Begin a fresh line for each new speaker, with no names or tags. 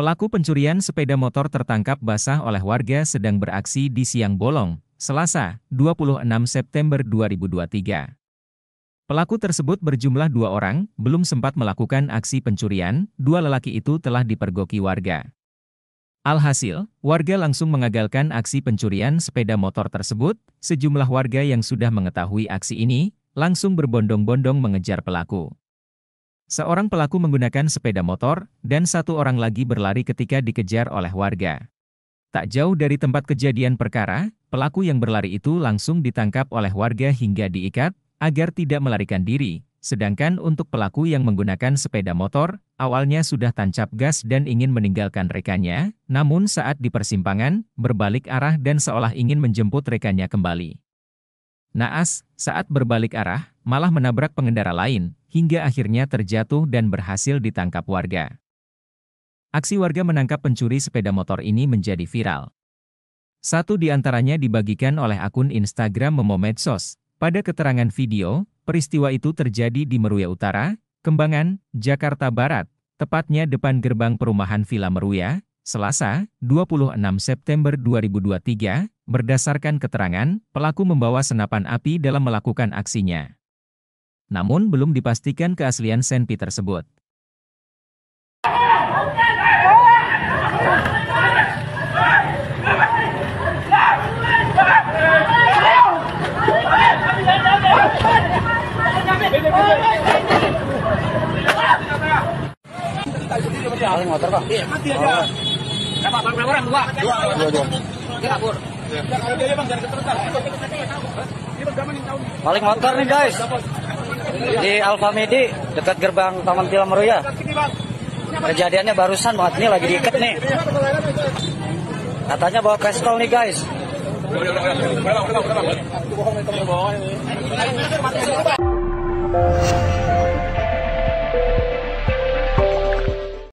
Pelaku pencurian sepeda motor tertangkap basah oleh warga sedang beraksi di Siang Bolong, Selasa, 26 September 2023. Pelaku tersebut berjumlah dua orang, belum sempat melakukan aksi pencurian, dua lelaki itu telah dipergoki warga. Alhasil, warga langsung mengagalkan aksi pencurian sepeda motor tersebut, sejumlah warga yang sudah mengetahui aksi ini, langsung berbondong-bondong mengejar pelaku. Seorang pelaku menggunakan sepeda motor, dan satu orang lagi berlari ketika dikejar oleh warga. Tak jauh dari tempat kejadian perkara, pelaku yang berlari itu langsung ditangkap oleh warga hingga diikat, agar tidak melarikan diri. Sedangkan untuk pelaku yang menggunakan sepeda motor, awalnya sudah tancap gas dan ingin meninggalkan rekannya, namun saat di persimpangan, berbalik arah dan seolah ingin menjemput rekannya kembali. Naas, saat berbalik arah, malah menabrak pengendara lain, hingga akhirnya terjatuh dan berhasil ditangkap warga. Aksi warga menangkap pencuri sepeda motor ini menjadi viral. Satu di antaranya dibagikan oleh akun Instagram Medsos. Pada keterangan video, peristiwa itu terjadi di Meruya Utara, Kembangan, Jakarta Barat, tepatnya depan gerbang perumahan Villa Meruya, Selasa, 26 September 2023, Berdasarkan keterangan, pelaku membawa senapan api dalam melakukan aksinya. Namun belum dipastikan keaslian senpi tersebut. motor, Iya, mati aja. Berapa orang? Dua. Dua, dua. Dua, dua. Paling motor nih guys. Di Alfamidi dekat gerbang Taman Film Meruya. Kejadiannya barusan banget ini lagi diikat nih. Katanya bawa kastol nih guys.